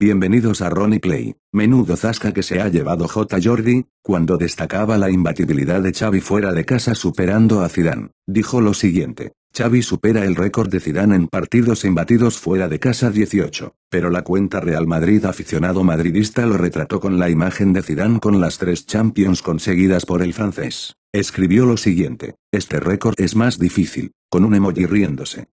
Bienvenidos a Ronnie Play, menudo zasca que se ha llevado J. Jordi, cuando destacaba la imbatibilidad de Xavi fuera de casa superando a Zidane, dijo lo siguiente. Xavi supera el récord de Zidane en partidos imbatidos fuera de casa 18, pero la cuenta Real Madrid aficionado madridista lo retrató con la imagen de Zidane con las tres Champions conseguidas por el francés. Escribió lo siguiente, este récord es más difícil, con un emoji riéndose.